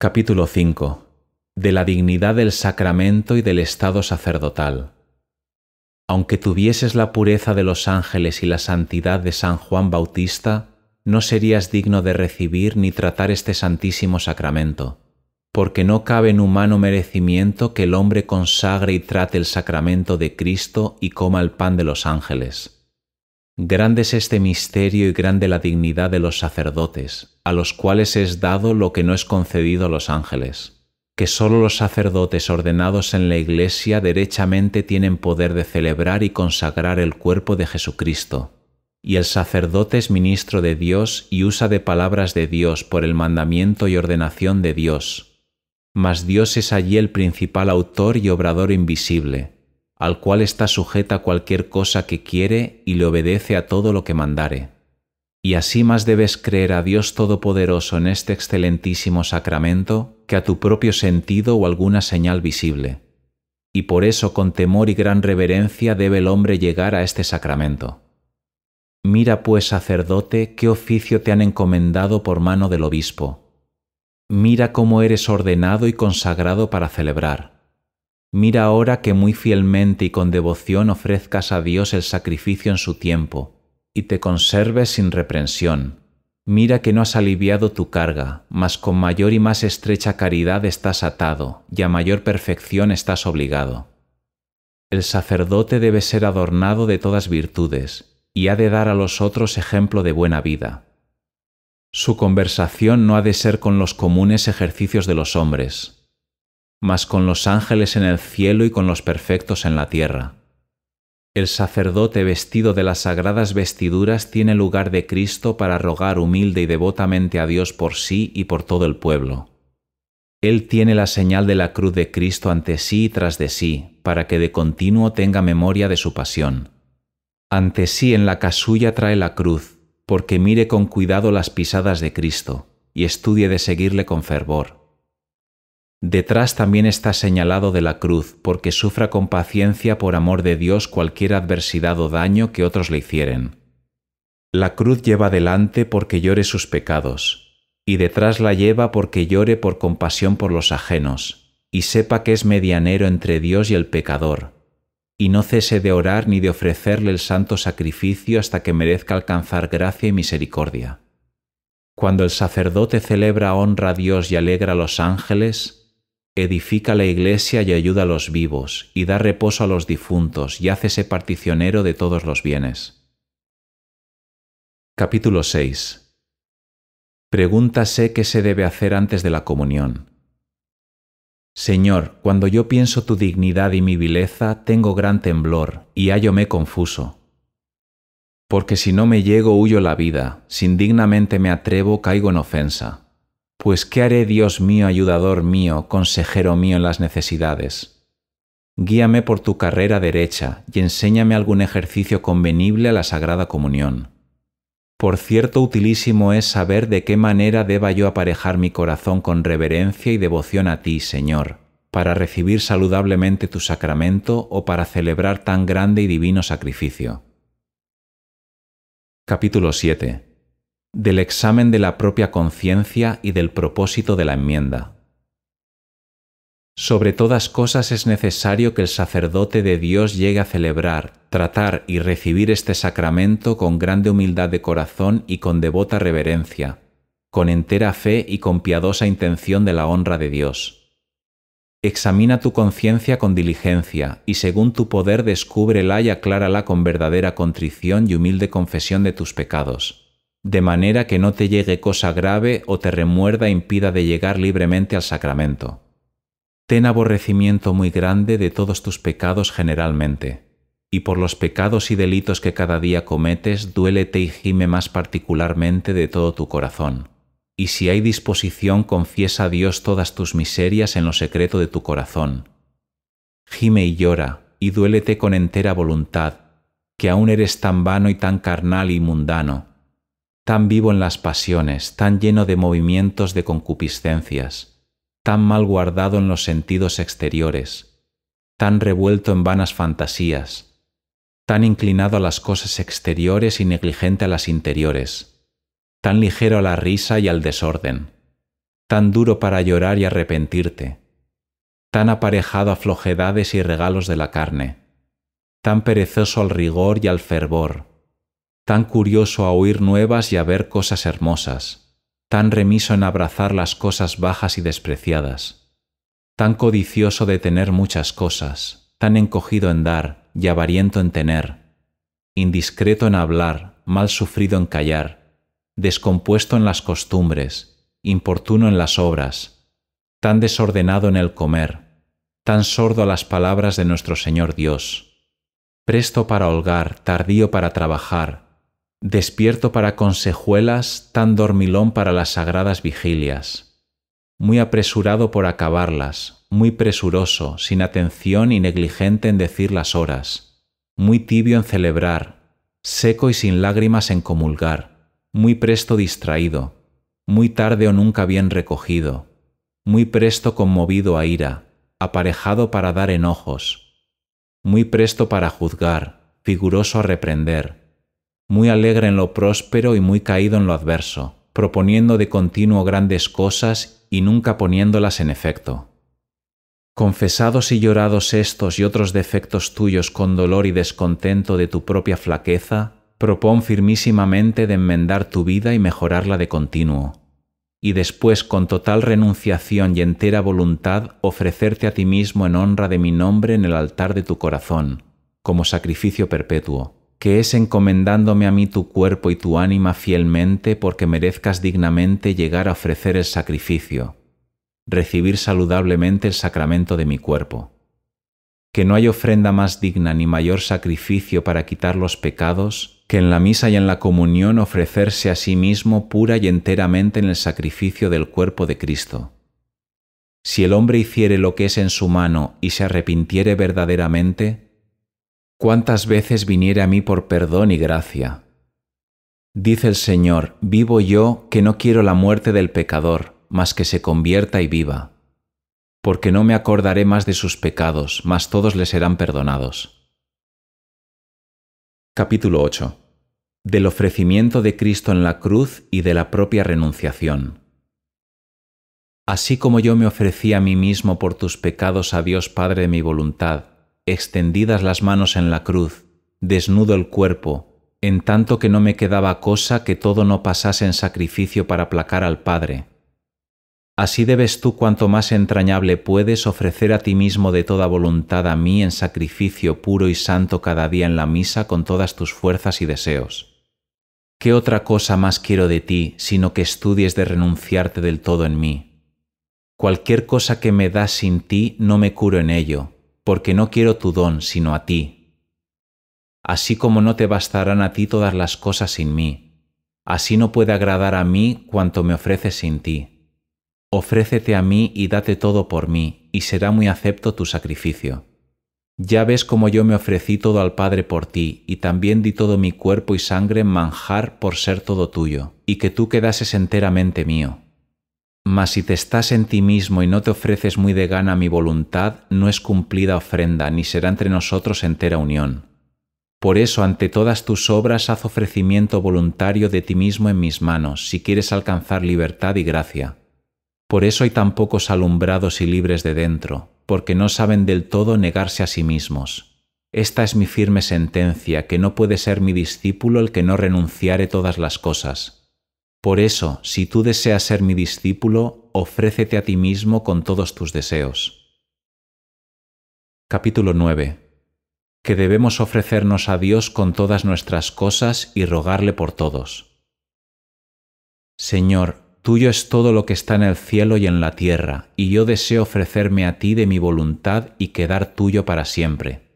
Capítulo 5. De la dignidad del sacramento y del estado sacerdotal. Aunque tuvieses la pureza de los ángeles y la santidad de San Juan Bautista, no serías digno de recibir ni tratar este santísimo sacramento, porque no cabe en humano merecimiento que el hombre consagre y trate el sacramento de Cristo y coma el pan de los ángeles Grande es este misterio y grande la dignidad de los sacerdotes, a los cuales es dado lo que no es concedido a los ángeles, que sólo los sacerdotes ordenados en la Iglesia derechamente tienen poder de celebrar y consagrar el cuerpo de Jesucristo. Y el sacerdote es ministro de Dios y usa de palabras de Dios por el mandamiento y ordenación de Dios. Mas Dios es allí el principal autor y obrador invisible, al cual está sujeta cualquier cosa que quiere y le obedece a todo lo que mandare. Y así más debes creer a Dios Todopoderoso en este excelentísimo sacramento que a tu propio sentido o alguna señal visible. Y por eso con temor y gran reverencia debe el hombre llegar a este sacramento. Mira pues, sacerdote, qué oficio te han encomendado por mano del obispo. Mira cómo eres ordenado y consagrado para celebrar Mira ahora que muy fielmente y con devoción ofrezcas a Dios el sacrificio en su tiempo, y te conserves sin reprensión. Mira que no has aliviado tu carga, mas con mayor y más estrecha caridad estás atado, y a mayor perfección estás obligado. El sacerdote debe ser adornado de todas virtudes, y ha de dar a los otros ejemplo de buena vida. Su conversación no ha de ser con los comunes ejercicios de los hombres, mas con los ángeles en el cielo y con los perfectos en la tierra. El sacerdote vestido de las sagradas vestiduras tiene lugar de Cristo para rogar humilde y devotamente a Dios por sí y por todo el pueblo. Él tiene la señal de la cruz de Cristo ante sí y tras de sí, para que de continuo tenga memoria de su pasión. Ante sí en la casulla trae la cruz, porque mire con cuidado las pisadas de Cristo, y estudie de seguirle con fervor Detrás también está señalado de la cruz, porque sufra con paciencia por amor de Dios cualquier adversidad o daño que otros le hicieren. La cruz lleva delante porque llore sus pecados, y detrás la lleva porque llore por compasión por los ajenos, y sepa que es medianero entre Dios y el pecador, y no cese de orar ni de ofrecerle el santo sacrificio hasta que merezca alcanzar gracia y misericordia. Cuando el sacerdote celebra honra a Dios y alegra a los ángeles, edifica la iglesia y ayuda a los vivos, y da reposo a los difuntos, y hácese particionero de todos los bienes. Capítulo 6 Pregúntase qué se debe hacer antes de la comunión. Señor, cuando yo pienso tu dignidad y mi vileza, tengo gran temblor, y me confuso. Porque si no me llego huyo la vida, si indignamente me atrevo caigo en ofensa. Pues ¿qué haré, Dios mío, ayudador mío, consejero mío en las necesidades? Guíame por tu carrera derecha y enséñame algún ejercicio convenible a la Sagrada Comunión. Por cierto, utilísimo es saber de qué manera deba yo aparejar mi corazón con reverencia y devoción a ti, Señor, para recibir saludablemente tu sacramento o para celebrar tan grande y divino sacrificio. Capítulo 7 del examen de la propia conciencia y del propósito de la enmienda. Sobre todas cosas es necesario que el sacerdote de Dios llegue a celebrar, tratar y recibir este sacramento con grande humildad de corazón y con devota reverencia, con entera fe y con piadosa intención de la honra de Dios. Examina tu conciencia con diligencia y según tu poder descúbrela y aclárala con verdadera contrición y humilde confesión de tus pecados de manera que no te llegue cosa grave o te remuerda e impida de llegar libremente al sacramento. Ten aborrecimiento muy grande de todos tus pecados generalmente, y por los pecados y delitos que cada día cometes, duélete y gime más particularmente de todo tu corazón. Y si hay disposición, confiesa a Dios todas tus miserias en lo secreto de tu corazón. Gime y llora, y duélete con entera voluntad, que aún eres tan vano y tan carnal y mundano, tan vivo en las pasiones, tan lleno de movimientos de concupiscencias, tan mal guardado en los sentidos exteriores, tan revuelto en vanas fantasías, tan inclinado a las cosas exteriores y negligente a las interiores, tan ligero a la risa y al desorden, tan duro para llorar y arrepentirte, tan aparejado a flojedades y regalos de la carne, tan perezoso al rigor y al fervor, tan curioso a oír nuevas y a ver cosas hermosas, tan remiso en abrazar las cosas bajas y despreciadas, tan codicioso de tener muchas cosas, tan encogido en dar y avariento en tener, indiscreto en hablar, mal sufrido en callar, descompuesto en las costumbres, importuno en las obras, tan desordenado en el comer, tan sordo a las palabras de nuestro Señor Dios, presto para holgar, tardío para trabajar, Despierto para consejuelas, tan dormilón para las sagradas vigilias. Muy apresurado por acabarlas, muy presuroso, sin atención y negligente en decir las horas. Muy tibio en celebrar, seco y sin lágrimas en comulgar. Muy presto distraído, muy tarde o nunca bien recogido. Muy presto conmovido a ira, aparejado para dar enojos. Muy presto para juzgar, figuroso a reprender muy alegre en lo próspero y muy caído en lo adverso, proponiendo de continuo grandes cosas y nunca poniéndolas en efecto. Confesados y llorados estos y otros defectos tuyos con dolor y descontento de tu propia flaqueza, propón firmísimamente de enmendar tu vida y mejorarla de continuo, y después con total renunciación y entera voluntad ofrecerte a ti mismo en honra de mi nombre en el altar de tu corazón, como sacrificio perpetuo que es encomendándome a mí tu cuerpo y tu ánima fielmente porque merezcas dignamente llegar a ofrecer el sacrificio, recibir saludablemente el sacramento de mi cuerpo. Que no hay ofrenda más digna ni mayor sacrificio para quitar los pecados que en la misa y en la comunión ofrecerse a sí mismo pura y enteramente en el sacrificio del cuerpo de Cristo. Si el hombre hiciere lo que es en su mano y se arrepintiere verdaderamente, cuántas veces viniere a mí por perdón y gracia. Dice el Señor, vivo yo que no quiero la muerte del pecador, mas que se convierta y viva. Porque no me acordaré más de sus pecados, mas todos le serán perdonados. Capítulo 8. Del ofrecimiento de Cristo en la cruz y de la propia renunciación. Así como yo me ofrecí a mí mismo por tus pecados a Dios Padre de mi voluntad, extendidas las manos en la cruz, desnudo el cuerpo, en tanto que no me quedaba cosa que todo no pasase en sacrificio para aplacar al Padre. Así debes tú cuanto más entrañable puedes ofrecer a ti mismo de toda voluntad a mí en sacrificio puro y santo cada día en la misa con todas tus fuerzas y deseos. ¿Qué otra cosa más quiero de ti sino que estudies de renunciarte del todo en mí? Cualquier cosa que me das sin ti no me curo en ello, porque no quiero tu don sino a ti. Así como no te bastarán a ti todas las cosas sin mí, así no puede agradar a mí cuanto me ofreces sin ti. Ofrécete a mí y date todo por mí, y será muy acepto tu sacrificio. Ya ves como yo me ofrecí todo al Padre por ti, y también di todo mi cuerpo y sangre manjar por ser todo tuyo, y que tú quedases enteramente mío. Mas si te estás en ti mismo y no te ofreces muy de gana mi voluntad, no es cumplida ofrenda, ni será entre nosotros entera unión. Por eso, ante todas tus obras, haz ofrecimiento voluntario de ti mismo en mis manos, si quieres alcanzar libertad y gracia. Por eso hay tan pocos alumbrados y libres de dentro, porque no saben del todo negarse a sí mismos. Esta es mi firme sentencia, que no puede ser mi discípulo el que no renunciare todas las cosas por eso, si tú deseas ser mi discípulo, ofrécete a ti mismo con todos tus deseos. Capítulo 9. Que debemos ofrecernos a Dios con todas nuestras cosas y rogarle por todos. Señor, tuyo es todo lo que está en el cielo y en la tierra, y yo deseo ofrecerme a ti de mi voluntad y quedar tuyo para siempre.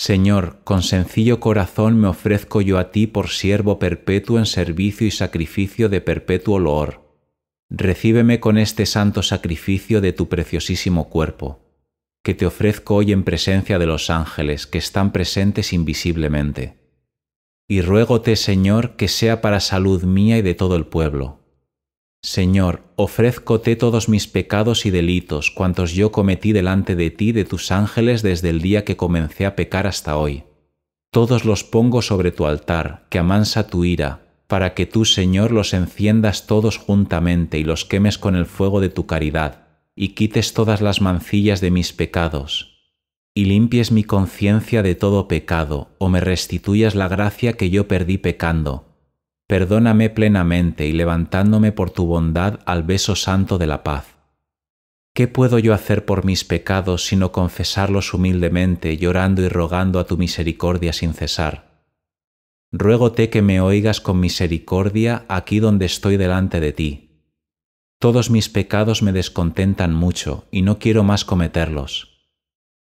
Señor, con sencillo corazón me ofrezco yo a ti por siervo perpetuo en servicio y sacrificio de perpetuo loor. Recíbeme con este santo sacrificio de tu preciosísimo cuerpo, que te ofrezco hoy en presencia de los ángeles que están presentes invisiblemente. Y ruégote, Señor, que sea para salud mía y de todo el pueblo, Señor, ofrezcote todos mis pecados y delitos, cuantos yo cometí delante de ti de tus ángeles desde el día que comencé a pecar hasta hoy. Todos los pongo sobre tu altar, que amansa tu ira, para que tú, Señor, los enciendas todos juntamente y los quemes con el fuego de tu caridad, y quites todas las mancillas de mis pecados, y limpies mi conciencia de todo pecado, o me restituyas la gracia que yo perdí pecando, perdóname plenamente y levantándome por tu bondad al beso santo de la paz. ¿Qué puedo yo hacer por mis pecados sino confesarlos humildemente, llorando y rogando a tu misericordia sin cesar? Ruégote que me oigas con misericordia aquí donde estoy delante de ti. Todos mis pecados me descontentan mucho y no quiero más cometerlos.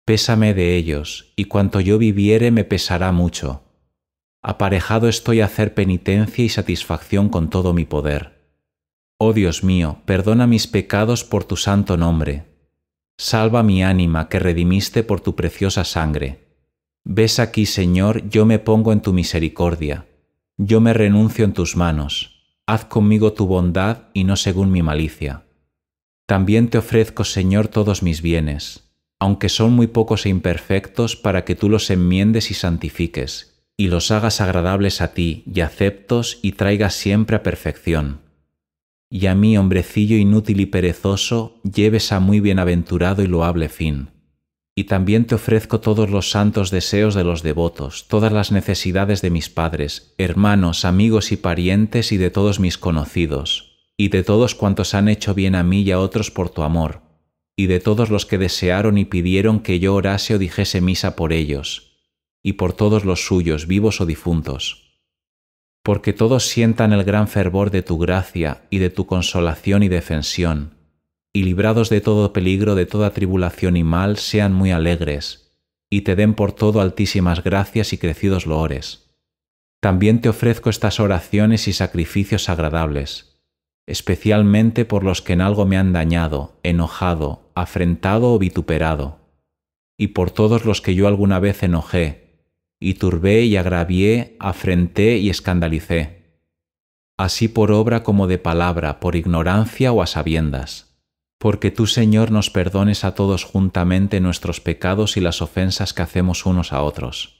Pésame de ellos, y cuanto yo viviere me pesará mucho aparejado estoy a hacer penitencia y satisfacción con todo mi poder. Oh Dios mío, perdona mis pecados por tu santo nombre. Salva mi ánima que redimiste por tu preciosa sangre. Ves aquí, Señor, yo me pongo en tu misericordia. Yo me renuncio en tus manos. Haz conmigo tu bondad y no según mi malicia. También te ofrezco, Señor, todos mis bienes, aunque son muy pocos e imperfectos, para que tú los enmiendes y santifiques, y los hagas agradables a ti y aceptos y traigas siempre a perfección. Y a mí, hombrecillo inútil y perezoso, lleves a muy bienaventurado y loable fin. Y también te ofrezco todos los santos deseos de los devotos, todas las necesidades de mis padres, hermanos, amigos y parientes y de todos mis conocidos, y de todos cuantos han hecho bien a mí y a otros por tu amor, y de todos los que desearon y pidieron que yo orase o dijese misa por ellos, y por todos los suyos, vivos o difuntos. Porque todos sientan el gran fervor de tu gracia y de tu consolación y defensión, y librados de todo peligro, de toda tribulación y mal, sean muy alegres, y te den por todo altísimas gracias y crecidos loores. También te ofrezco estas oraciones y sacrificios agradables, especialmente por los que en algo me han dañado, enojado, afrentado o vituperado, y por todos los que yo alguna vez enojé, y turbé y agravié, afrenté y escandalicé. Así por obra como de palabra, por ignorancia o a sabiendas. Porque tú, Señor, nos perdones a todos juntamente nuestros pecados y las ofensas que hacemos unos a otros.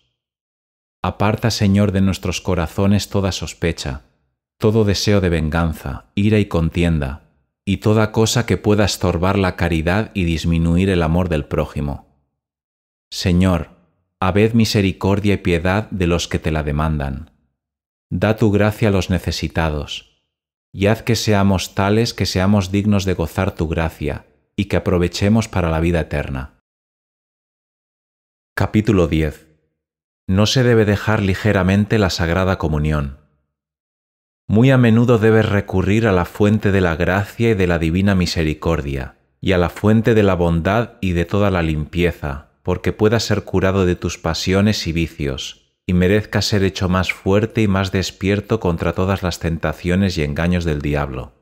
Aparta, Señor, de nuestros corazones toda sospecha, todo deseo de venganza, ira y contienda, y toda cosa que pueda estorbar la caridad y disminuir el amor del prójimo. Señor, Habed misericordia y piedad de los que te la demandan. Da tu gracia a los necesitados, y haz que seamos tales que seamos dignos de gozar tu gracia, y que aprovechemos para la vida eterna. Capítulo 10. No se debe dejar ligeramente la Sagrada Comunión. Muy a menudo debes recurrir a la fuente de la gracia y de la divina misericordia, y a la fuente de la bondad y de toda la limpieza, porque pueda ser curado de tus pasiones y vicios, y merezca ser hecho más fuerte y más despierto contra todas las tentaciones y engaños del diablo.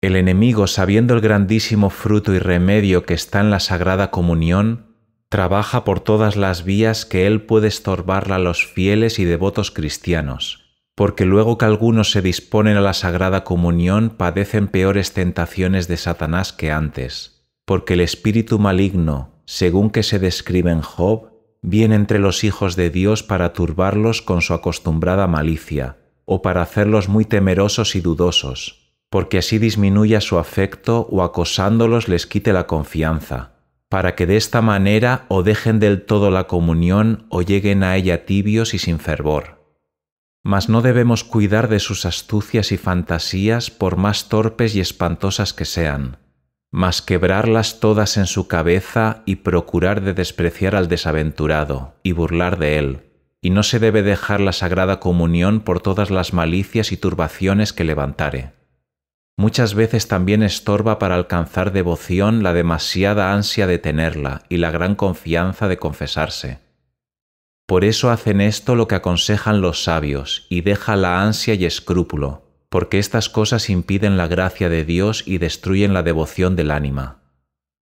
El enemigo, sabiendo el grandísimo fruto y remedio que está en la Sagrada Comunión, trabaja por todas las vías que él puede estorbarla a los fieles y devotos cristianos, porque luego que algunos se disponen a la Sagrada Comunión padecen peores tentaciones de Satanás que antes, porque el espíritu maligno, según que se describe en Job, viene entre los hijos de Dios para turbarlos con su acostumbrada malicia, o para hacerlos muy temerosos y dudosos, porque así disminuya su afecto o acosándolos les quite la confianza, para que de esta manera o dejen del todo la comunión o lleguen a ella tibios y sin fervor. Mas no debemos cuidar de sus astucias y fantasías por más torpes y espantosas que sean, mas quebrarlas todas en su cabeza y procurar de despreciar al desaventurado y burlar de él, y no se debe dejar la sagrada comunión por todas las malicias y turbaciones que levantare. Muchas veces también estorba para alcanzar devoción la demasiada ansia de tenerla y la gran confianza de confesarse. Por eso hacen esto lo que aconsejan los sabios, y deja la ansia y escrúpulo, porque estas cosas impiden la gracia de Dios y destruyen la devoción del ánima.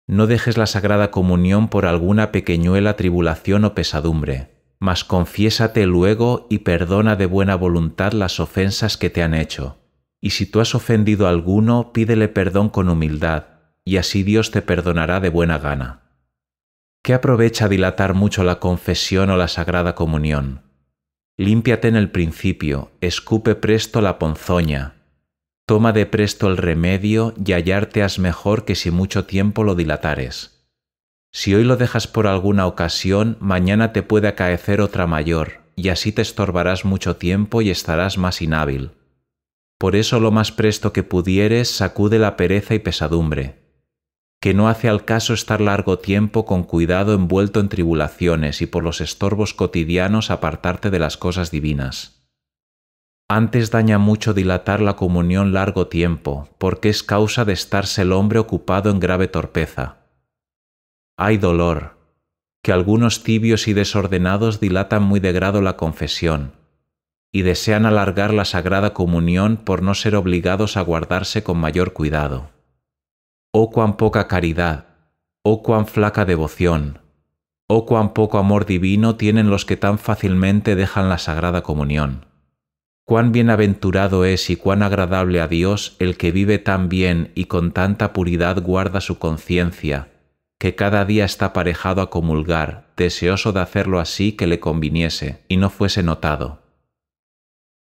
No dejes la sagrada comunión por alguna pequeñuela tribulación o pesadumbre, mas confiésate luego y perdona de buena voluntad las ofensas que te han hecho. Y si tú has ofendido a alguno, pídele perdón con humildad, y así Dios te perdonará de buena gana. ¿Qué aprovecha dilatar mucho la confesión o la sagrada comunión? Límpiate en el principio, escupe presto la ponzoña. Toma de presto el remedio y hallarte has mejor que si mucho tiempo lo dilatares. Si hoy lo dejas por alguna ocasión, mañana te puede acaecer otra mayor, y así te estorbarás mucho tiempo y estarás más inhábil. Por eso lo más presto que pudieres sacude la pereza y pesadumbre que no hace al caso estar largo tiempo con cuidado envuelto en tribulaciones y por los estorbos cotidianos apartarte de las cosas divinas. Antes daña mucho dilatar la comunión largo tiempo, porque es causa de estarse el hombre ocupado en grave torpeza. Hay dolor, que algunos tibios y desordenados dilatan muy de grado la confesión, y desean alargar la sagrada comunión por no ser obligados a guardarse con mayor cuidado. Oh cuán poca caridad, oh cuán flaca devoción, oh cuán poco amor divino tienen los que tan fácilmente dejan la Sagrada Comunión. Cuán bienaventurado es y cuán agradable a Dios el que vive tan bien y con tanta puridad guarda su conciencia, que cada día está aparejado a comulgar, deseoso de hacerlo así que le conviniese y no fuese notado.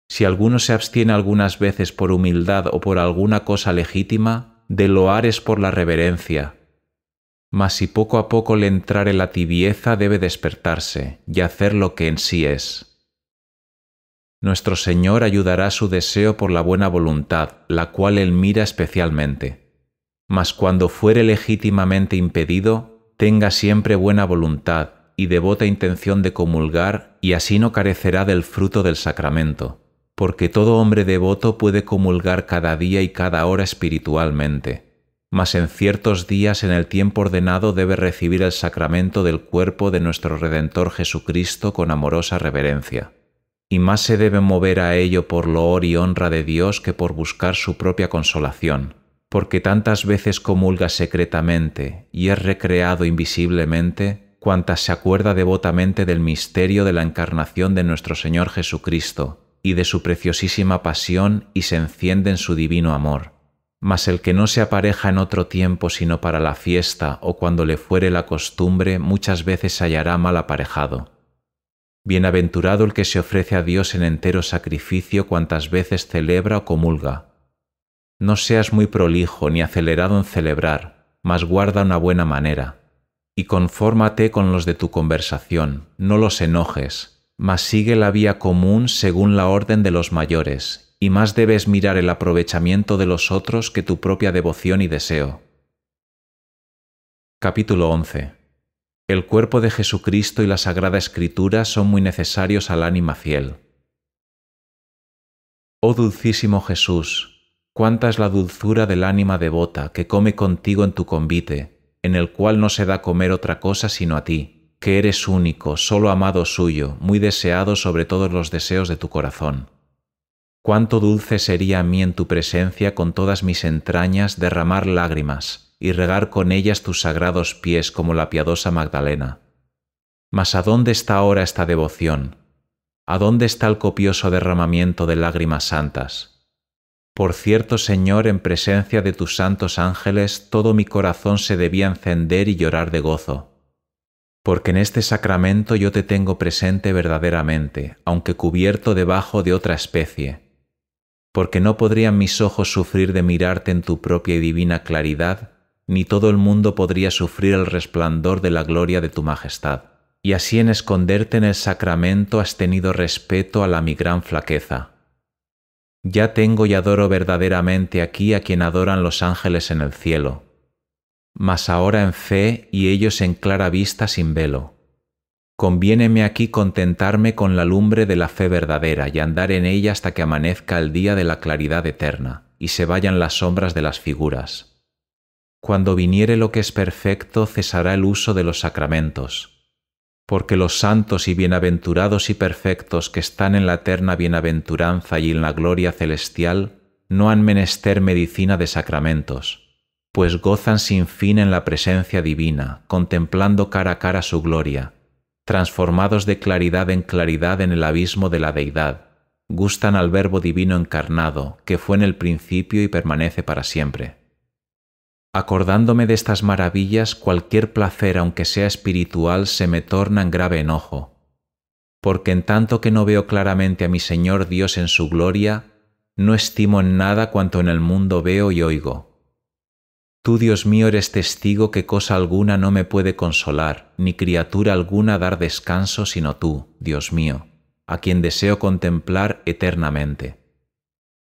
Si alguno se abstiene algunas veces por humildad o por alguna cosa legítima, de loares por la reverencia. Mas si poco a poco le entrare la tibieza, debe despertarse y hacer lo que en sí es. Nuestro Señor ayudará su deseo por la buena voluntad, la cual Él mira especialmente. Mas cuando fuere legítimamente impedido, tenga siempre buena voluntad y devota intención de comulgar, y así no carecerá del fruto del sacramento porque todo hombre devoto puede comulgar cada día y cada hora espiritualmente, mas en ciertos días en el tiempo ordenado debe recibir el sacramento del cuerpo de nuestro Redentor Jesucristo con amorosa reverencia. Y más se debe mover a ello por loor y honra de Dios que por buscar su propia consolación, porque tantas veces comulga secretamente y es recreado invisiblemente cuantas se acuerda devotamente del misterio de la encarnación de nuestro Señor Jesucristo, y de su preciosísima pasión y se enciende en su divino amor. Mas el que no se apareja en otro tiempo sino para la fiesta o cuando le fuere la costumbre muchas veces hallará mal aparejado. Bienaventurado el que se ofrece a Dios en entero sacrificio cuantas veces celebra o comulga. No seas muy prolijo ni acelerado en celebrar, mas guarda una buena manera. Y confórmate con los de tu conversación, no los enojes, mas sigue la vía común según la orden de los mayores, y más debes mirar el aprovechamiento de los otros que tu propia devoción y deseo. Capítulo 11. El cuerpo de Jesucristo y la Sagrada Escritura son muy necesarios al ánima fiel. Oh dulcísimo Jesús, cuánta es la dulzura del ánima devota que come contigo en tu convite, en el cual no se da comer otra cosa sino a ti que eres único, solo amado suyo, muy deseado sobre todos los deseos de tu corazón. Cuánto dulce sería a mí en tu presencia con todas mis entrañas derramar lágrimas y regar con ellas tus sagrados pies como la piadosa Magdalena. Mas ¿a dónde está ahora esta devoción? ¿A dónde está el copioso derramamiento de lágrimas santas? Por cierto, Señor, en presencia de tus santos ángeles, todo mi corazón se debía encender y llorar de gozo porque en este sacramento yo te tengo presente verdaderamente, aunque cubierto debajo de otra especie, porque no podrían mis ojos sufrir de mirarte en tu propia y divina claridad, ni todo el mundo podría sufrir el resplandor de la gloria de tu majestad. Y así en esconderte en el sacramento has tenido respeto a la mi gran flaqueza. Ya tengo y adoro verdaderamente aquí a quien adoran los ángeles en el cielo, mas ahora en fe y ellos en clara vista sin velo. Conviéneme aquí contentarme con la lumbre de la fe verdadera y andar en ella hasta que amanezca el día de la claridad eterna, y se vayan las sombras de las figuras. Cuando viniere lo que es perfecto, cesará el uso de los sacramentos. Porque los santos y bienaventurados y perfectos que están en la eterna bienaventuranza y en la gloria celestial, no han menester medicina de sacramentos pues gozan sin fin en la presencia divina, contemplando cara a cara su gloria, transformados de claridad en claridad en el abismo de la deidad, gustan al Verbo Divino encarnado, que fue en el principio y permanece para siempre. Acordándome de estas maravillas, cualquier placer, aunque sea espiritual, se me torna en grave enojo, porque en tanto que no veo claramente a mi Señor Dios en su gloria, no estimo en nada cuanto en el mundo veo y oigo. Tú, Dios mío, eres testigo que cosa alguna no me puede consolar, ni criatura alguna dar descanso sino tú, Dios mío, a quien deseo contemplar eternamente.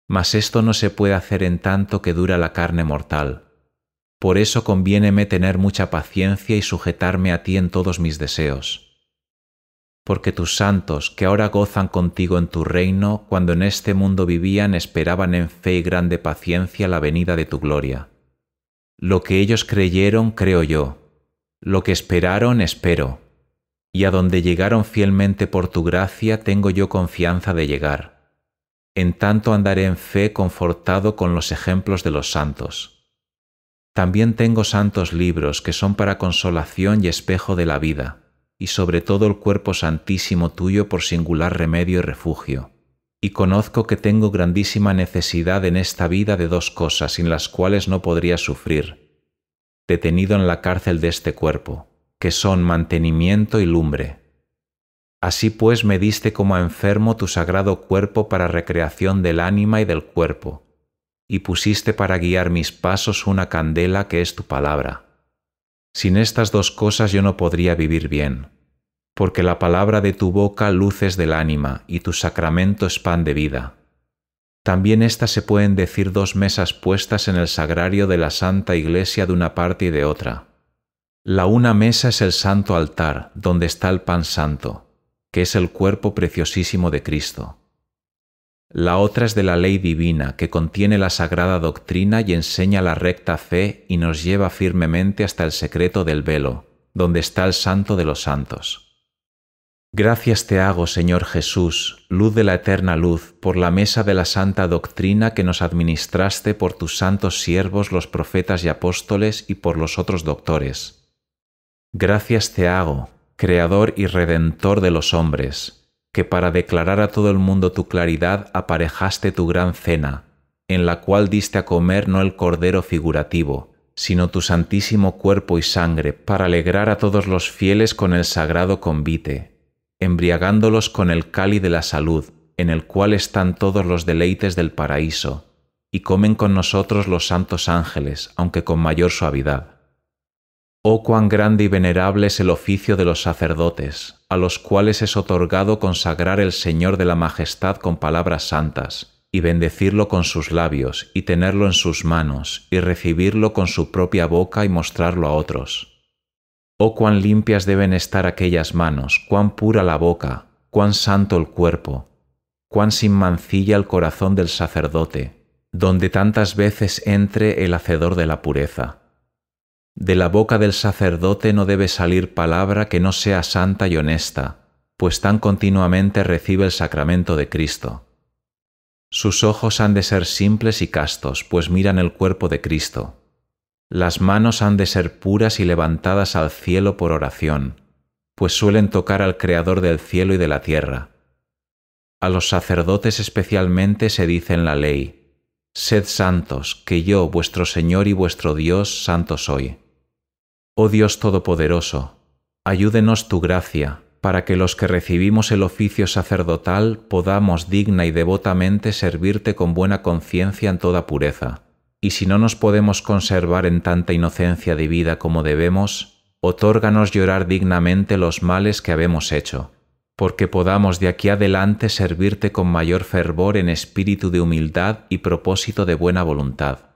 Mas esto no se puede hacer en tanto que dura la carne mortal. Por eso conviéneme tener mucha paciencia y sujetarme a ti en todos mis deseos. Porque tus santos, que ahora gozan contigo en tu reino, cuando en este mundo vivían esperaban en fe y grande paciencia la venida de tu gloria lo que ellos creyeron, creo yo. Lo que esperaron, espero. Y a donde llegaron fielmente por tu gracia, tengo yo confianza de llegar. En tanto andaré en fe confortado con los ejemplos de los santos. También tengo santos libros que son para consolación y espejo de la vida, y sobre todo el cuerpo santísimo tuyo por singular remedio y refugio y conozco que tengo grandísima necesidad en esta vida de dos cosas sin las cuales no podría sufrir, detenido en la cárcel de este cuerpo, que son mantenimiento y lumbre. Así pues me diste como enfermo tu sagrado cuerpo para recreación del ánima y del cuerpo, y pusiste para guiar mis pasos una candela que es tu palabra. Sin estas dos cosas yo no podría vivir bien porque la palabra de tu boca luces del ánima y tu sacramento es pan de vida. También éstas se pueden decir dos mesas puestas en el sagrario de la Santa Iglesia de una parte y de otra. La una mesa es el santo altar, donde está el pan santo, que es el cuerpo preciosísimo de Cristo. La otra es de la ley divina, que contiene la sagrada doctrina y enseña la recta fe y nos lleva firmemente hasta el secreto del velo, donde está el santo de los santos. Gracias te hago, Señor Jesús, luz de la eterna luz, por la mesa de la santa doctrina que nos administraste por tus santos siervos, los profetas y apóstoles, y por los otros doctores. Gracias te hago, Creador y Redentor de los hombres, que para declarar a todo el mundo tu claridad aparejaste tu gran cena, en la cual diste a comer no el cordero figurativo, sino tu santísimo cuerpo y sangre, para alegrar a todos los fieles con el sagrado convite embriagándolos con el cali de la salud, en el cual están todos los deleites del paraíso, y comen con nosotros los santos ángeles, aunque con mayor suavidad. Oh cuán grande y venerable es el oficio de los sacerdotes, a los cuales es otorgado consagrar el Señor de la Majestad con palabras santas, y bendecirlo con sus labios, y tenerlo en sus manos, y recibirlo con su propia boca y mostrarlo a otros. Oh, cuán limpias deben estar aquellas manos, cuán pura la boca, cuán santo el cuerpo, cuán sin mancilla el corazón del sacerdote, donde tantas veces entre el hacedor de la pureza. De la boca del sacerdote no debe salir palabra que no sea santa y honesta, pues tan continuamente recibe el sacramento de Cristo. Sus ojos han de ser simples y castos, pues miran el cuerpo de Cristo. Las manos han de ser puras y levantadas al cielo por oración, pues suelen tocar al Creador del cielo y de la tierra. A los sacerdotes especialmente se dice en la ley, Sed santos, que yo, vuestro Señor y vuestro Dios, santo soy. Oh Dios Todopoderoso, ayúdenos tu gracia, para que los que recibimos el oficio sacerdotal podamos digna y devotamente servirte con buena conciencia en toda pureza y si no nos podemos conservar en tanta inocencia de vida como debemos, otórganos llorar dignamente los males que habemos hecho, porque podamos de aquí adelante servirte con mayor fervor en espíritu de humildad y propósito de buena voluntad